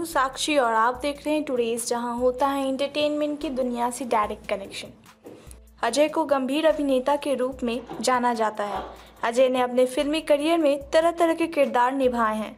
हूँ साक्षी और आप देख रहे हैं टुडेज जहाँ होता है एंटरटेनमेंट की दुनिया से डायरेक्ट कनेक्शन अजय को गंभीर अभिनेता के रूप में जाना जाता है अजय ने अपने फिल्मी करियर में तरह तरह के किरदार निभाए हैं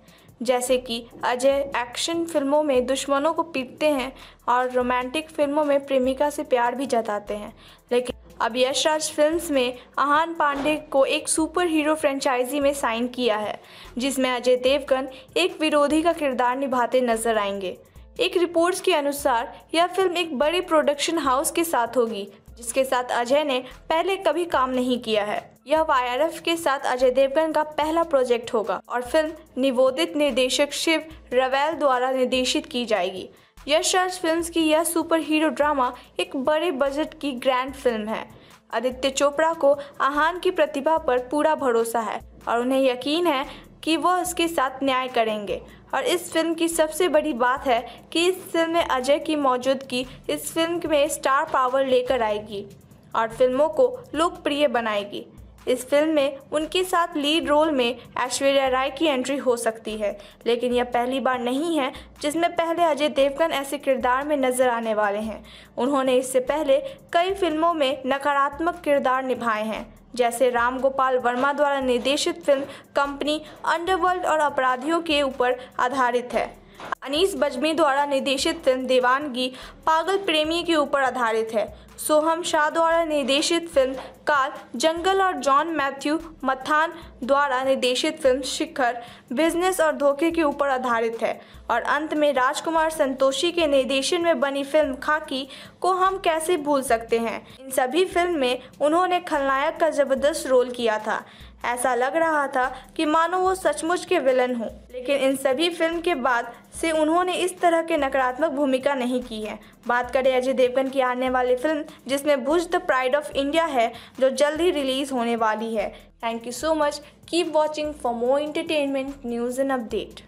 जैसे कि अजय एक्शन फिल्मों में दुश्मनों को पीटते हैं और रोमांटिक फिल्मों में प्रेमिका से प्यार भी जताते हैं लेकिन अब यशराज फिल्म्स में आहान पांडे को एक सुपर हीरो फ्रेंचाइजी में साइन किया है जिसमें अजय देवगन एक विरोधी का किरदार निभाते नजर आएंगे एक रिपोर्ट्स के अनुसार यह फिल्म एक बड़े प्रोडक्शन हाउस के साथ होगी जिसके साथ अजय ने पहले कभी काम नहीं किया है यह वाई के साथ अजय देवगन का पहला प्रोजेक्ट होगा और फिल्म निवोदित निर्देशक शिव रवैल द्वारा निर्देशित की जाएगी यश राज फिल्म्स की यह सुपर हीरो ड्रामा एक बड़े बजट की ग्रैंड फिल्म है आदित्य चोपड़ा को आहान की प्रतिभा पर पूरा भरोसा है और उन्हें यकीन है कि वो उसके साथ न्याय करेंगे और इस फिल्म की सबसे बड़ी बात है कि इस फिल्म में अजय की मौजूदगी इस फिल्म में स्टार पावर लेकर आएगी और फिल्मों को लोकप्रिय बनाएगी इस फिल्म में उनके साथ लीड रोल में ऐश्वर्या राय की एंट्री हो सकती है लेकिन यह पहली बार नहीं है जिसमें पहले अजय देवगन ऐसे किरदार में नजर आने वाले हैं उन्होंने इससे पहले कई फिल्मों में नकारात्मक किरदार निभाए हैं जैसे राम गोपाल वर्मा द्वारा निर्देशित फिल्म कंपनी अंडरवर्ल्ड और अपराधियों के ऊपर आधारित है अनीस बजमी द्वारा निर्देशित फिल्म देवानगी पागल प्रेमी के ऊपर आधारित है सोहम शाह द्वारा निर्देशित फिल्म काल जंगल और जॉन मैथ्यू मथान द्वारा निर्देशित फिल्म शिखर बिजनेस और धोखे के ऊपर आधारित है और अंत में राजकुमार संतोषी के निर्देशन में बनी फिल्म खाकी को हम कैसे भूल सकते हैं इन सभी फिल्म में उन्होंने खलनायक का जबरदस्त रोल किया था ऐसा लग रहा था कि मानो वो सचमुच के विलन हों लेकिन इन सभी फिल्म के बाद से उन्होंने इस तरह के नकारात्मक भूमिका नहीं की है बात करें अजय देवगन की आने वाली फिल्म जिसमें Bhuj the pride of India है जो जल्द ही रिलीज़ होने वाली है thank you so much keep watching for more entertainment news and update